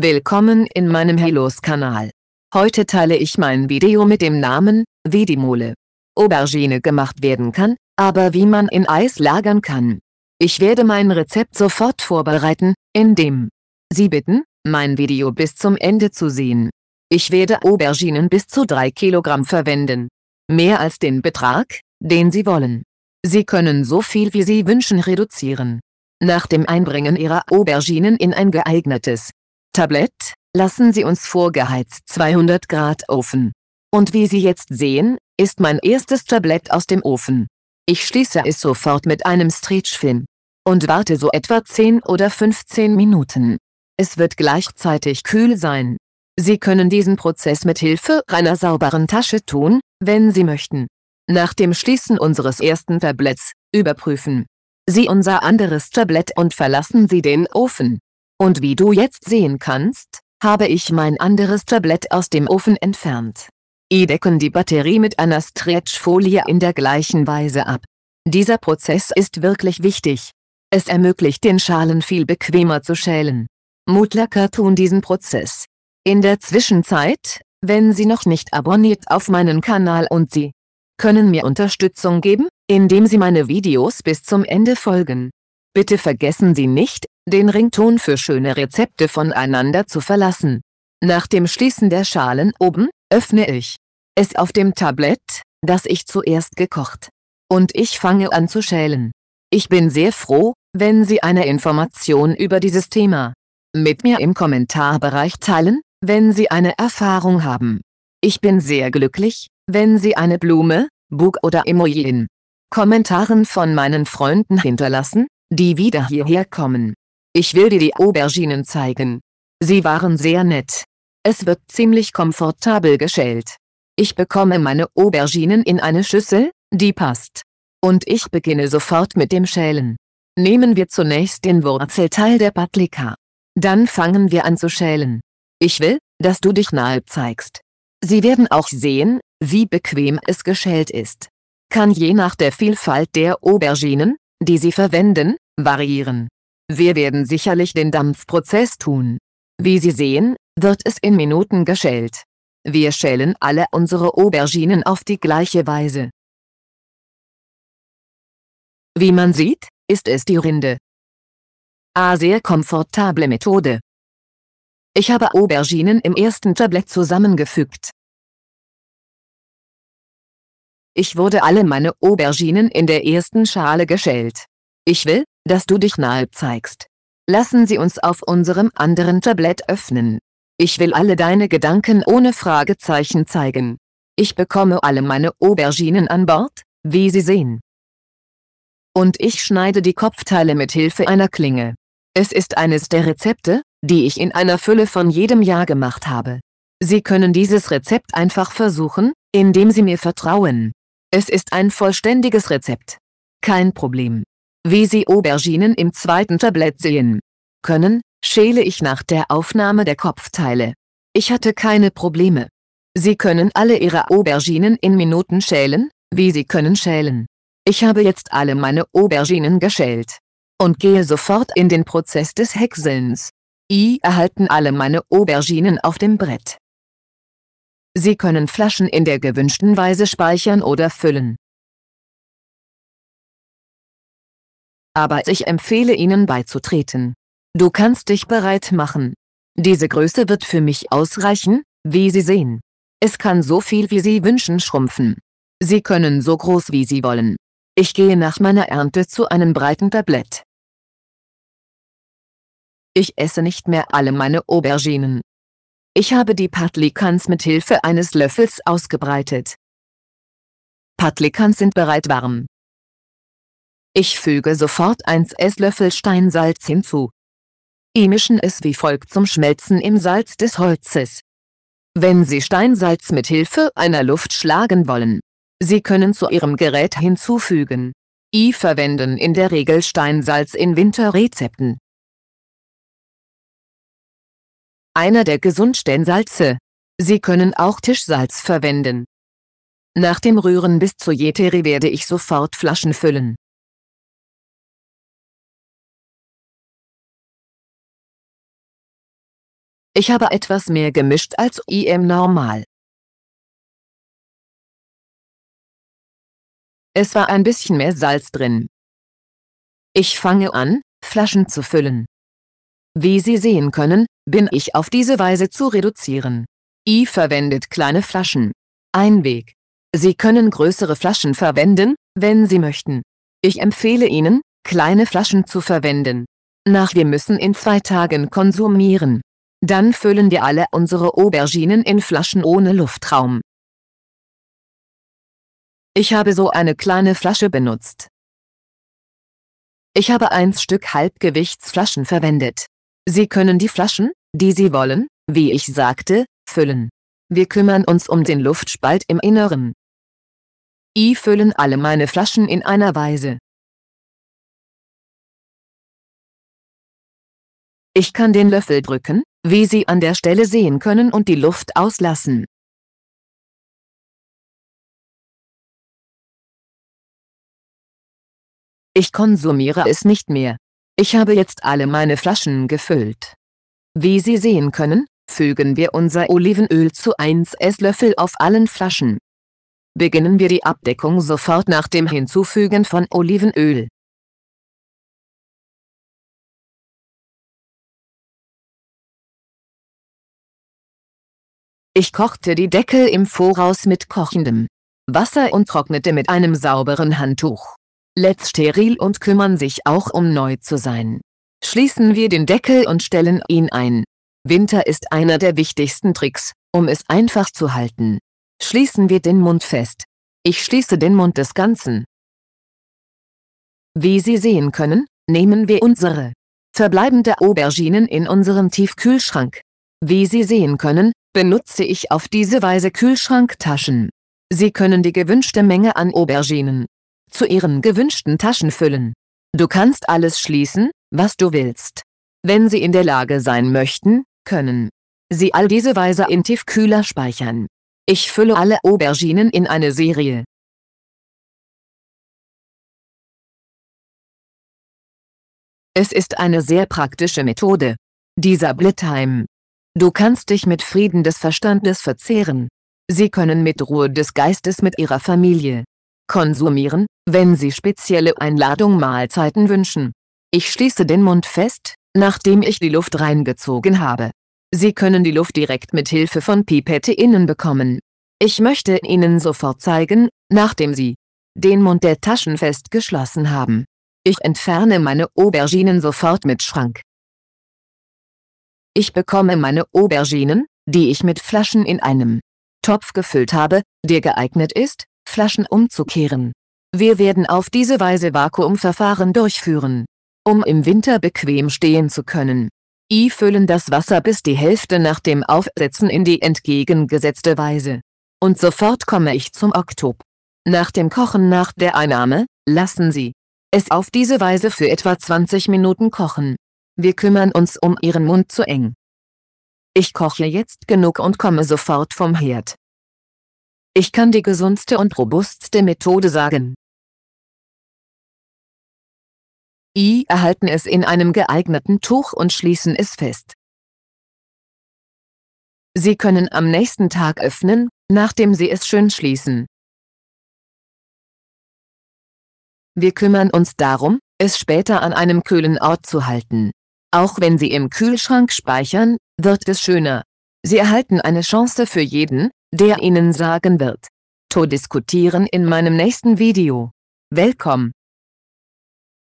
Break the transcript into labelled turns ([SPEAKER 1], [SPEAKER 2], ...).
[SPEAKER 1] Willkommen in meinem Helos kanal Heute teile ich mein Video mit dem Namen, wie die Mole Aubergine gemacht werden kann, aber wie man in Eis lagern kann. Ich werde mein Rezept sofort vorbereiten, indem Sie bitten, mein Video bis zum Ende zu sehen. Ich werde Auberginen bis zu 3 Kilogramm verwenden. Mehr als den Betrag, den Sie wollen. Sie können so viel wie Sie wünschen reduzieren. Nach dem Einbringen Ihrer Auberginen in ein geeignetes, Tablett, lassen Sie uns vorgeheizt 200 Grad Ofen. Und wie Sie jetzt sehen, ist mein erstes Tablett aus dem Ofen. Ich schließe es sofort mit einem Stretchfilm und warte so etwa 10 oder 15 Minuten. Es wird gleichzeitig kühl sein. Sie können diesen Prozess mit Hilfe einer sauberen Tasche tun, wenn Sie möchten. Nach dem Schließen unseres ersten Tabletts überprüfen Sie unser anderes Tablett und verlassen Sie den Ofen. Und wie du jetzt sehen kannst, habe ich mein anderes Tablett aus dem Ofen entfernt. I decken die Batterie mit einer Stretchfolie in der gleichen Weise ab. Dieser Prozess ist wirklich wichtig. Es ermöglicht den Schalen viel bequemer zu schälen. Mutlacker tun diesen Prozess. In der Zwischenzeit, wenn Sie noch nicht abonniert auf meinen Kanal und Sie können mir Unterstützung geben, indem Sie meine Videos bis zum Ende folgen. Bitte vergessen Sie nicht, den Rington für schöne Rezepte voneinander zu verlassen. Nach dem Schließen der Schalen oben, öffne ich es auf dem Tablett, das ich zuerst gekocht. Und ich fange an zu schälen. Ich bin sehr froh, wenn Sie eine Information über dieses Thema mit mir im Kommentarbereich teilen, wenn Sie eine Erfahrung haben. Ich bin sehr glücklich, wenn Sie eine Blume, Bug oder Emoji in Kommentaren von meinen Freunden hinterlassen, die wieder hierher kommen. Ich will dir die Auberginen zeigen. Sie waren sehr nett. Es wird ziemlich komfortabel geschält. Ich bekomme meine Auberginen in eine Schüssel, die passt. Und ich beginne sofort mit dem Schälen. Nehmen wir zunächst den Wurzelteil der Paprika. Dann fangen wir an zu schälen. Ich will, dass du dich nahe zeigst. Sie werden auch sehen, wie bequem es geschält ist. Kann je nach der Vielfalt der Auberginen, die sie verwenden, variieren. Wir werden sicherlich den Dampfprozess tun. Wie Sie sehen, wird es in Minuten geschält. Wir schälen alle unsere Auberginen auf die gleiche Weise. Wie man sieht,
[SPEAKER 2] ist es die Rinde. A sehr komfortable Methode.
[SPEAKER 1] Ich habe Auberginen im ersten Tablett zusammengefügt. Ich wurde alle meine Auberginen in der ersten Schale geschält. Ich will, dass du dich nahe zeigst. Lassen Sie uns auf unserem anderen Tablett öffnen. Ich will alle deine Gedanken ohne Fragezeichen zeigen. Ich bekomme alle meine Auberginen an Bord, wie Sie sehen. Und ich schneide die Kopfteile mit Hilfe einer Klinge. Es ist eines der Rezepte, die ich in einer Fülle von jedem Jahr gemacht habe. Sie können dieses Rezept einfach versuchen, indem Sie mir vertrauen. Es ist ein vollständiges Rezept. Kein Problem. Wie Sie Auberginen im zweiten Tablett sehen können, schäle ich nach der Aufnahme der Kopfteile. Ich hatte keine Probleme. Sie können alle Ihre Auberginen in Minuten schälen, wie Sie können schälen. Ich habe jetzt alle meine Auberginen geschält. Und gehe sofort in den Prozess des Häckselns. I erhalten alle meine Auberginen auf dem Brett. Sie können Flaschen in der gewünschten
[SPEAKER 2] Weise speichern oder füllen.
[SPEAKER 1] Aber ich empfehle Ihnen beizutreten. Du kannst dich bereit machen. Diese Größe wird für mich ausreichen, wie Sie sehen. Es kann so viel wie Sie wünschen schrumpfen. Sie können so groß wie Sie wollen. Ich gehe nach meiner Ernte zu einem breiten Tablett. Ich esse nicht mehr alle meine Auberginen. Ich habe die Patlikans mit Hilfe eines Löffels ausgebreitet. Patlikans sind bereit warm. Ich füge sofort 1 Esslöffel Steinsalz hinzu. Ich mischen es wie folgt zum Schmelzen im Salz des Holzes. Wenn Sie Steinsalz mit Hilfe einer Luft schlagen wollen, Sie können zu Ihrem Gerät hinzufügen. I verwenden in der Regel
[SPEAKER 2] Steinsalz in Winterrezepten.
[SPEAKER 1] einer der gesundsten Salze. Sie können auch Tischsalz verwenden. Nach dem Rühren bis zur Jeteri werde ich sofort Flaschen füllen.
[SPEAKER 2] Ich habe etwas mehr gemischt als im e normal. Es war ein bisschen mehr Salz drin.
[SPEAKER 1] Ich fange an, Flaschen zu füllen. Wie Sie sehen können, bin ich auf diese Weise zu reduzieren. I verwendet kleine Flaschen. Einweg. Sie können größere Flaschen verwenden, wenn Sie möchten. Ich empfehle Ihnen, kleine Flaschen zu verwenden. Nach wir müssen in zwei Tagen konsumieren. Dann füllen wir alle unsere Auberginen in Flaschen ohne Luftraum. Ich habe so eine kleine Flasche benutzt. Ich habe eins Stück Halbgewichtsflaschen verwendet. Sie können die Flaschen, die Sie wollen, wie ich sagte, füllen. Wir kümmern uns um den Luftspalt im Inneren. I füllen alle meine Flaschen in einer Weise.
[SPEAKER 2] Ich kann den Löffel drücken, wie Sie an der Stelle sehen können und die Luft auslassen. Ich konsumiere
[SPEAKER 1] es nicht mehr. Ich habe jetzt alle meine Flaschen gefüllt. Wie Sie sehen können, fügen wir unser Olivenöl zu 1 Esslöffel auf allen Flaschen. Beginnen wir die Abdeckung sofort nach dem Hinzufügen von Olivenöl. Ich kochte die Deckel im Voraus mit kochendem Wasser und trocknete mit einem sauberen Handtuch let's steril und kümmern sich auch um neu zu sein. Schließen wir den Deckel und stellen ihn ein. Winter ist einer der wichtigsten Tricks, um es einfach zu halten. Schließen wir den Mund fest. Ich schließe den Mund des Ganzen. Wie Sie sehen können, nehmen wir unsere verbleibende Auberginen in unserem Tiefkühlschrank. Wie Sie sehen können, benutze ich auf diese Weise Kühlschranktaschen. Sie können die gewünschte Menge an Auberginen zu ihren gewünschten Taschen füllen. Du kannst alles schließen, was du willst. Wenn sie in der Lage sein möchten, können sie all diese Weise in Tiefkühler speichern. Ich fülle alle Auberginen in eine Serie. Es ist eine sehr praktische Methode. Dieser Blitheim. Du kannst dich mit Frieden des Verstandes verzehren. Sie können mit Ruhe des Geistes mit ihrer Familie konsumieren, wenn Sie spezielle Einladung-Mahlzeiten wünschen. Ich schließe den Mund fest, nachdem ich die Luft reingezogen habe. Sie können die Luft direkt mit Hilfe von Pipette innen bekommen. Ich möchte Ihnen sofort zeigen, nachdem Sie den Mund der Taschen fest geschlossen haben. Ich entferne meine Auberginen sofort mit Schrank. Ich bekomme meine Auberginen, die ich mit Flaschen in einem Topf gefüllt habe, der geeignet ist, Flaschen umzukehren. Wir werden auf diese Weise Vakuumverfahren durchführen. Um im Winter bequem stehen zu können. I füllen das Wasser bis die Hälfte nach dem Aufsetzen in die entgegengesetzte Weise. Und sofort komme ich zum Oktob. Nach dem Kochen nach der Einnahme, lassen Sie es auf diese Weise für etwa 20 Minuten kochen. Wir kümmern uns um Ihren Mund zu eng. Ich koche jetzt genug und komme sofort vom Herd. Ich kann die gesundste
[SPEAKER 2] und robustste Methode sagen.
[SPEAKER 1] I. Erhalten es in einem geeigneten Tuch und schließen es fest. Sie können am nächsten Tag öffnen, nachdem Sie es schön schließen. Wir kümmern uns darum, es später an einem kühlen Ort zu halten. Auch wenn Sie im Kühlschrank speichern, wird es schöner. Sie erhalten eine Chance für jeden, der Ihnen sagen wird. To diskutieren in meinem nächsten Video. Willkommen.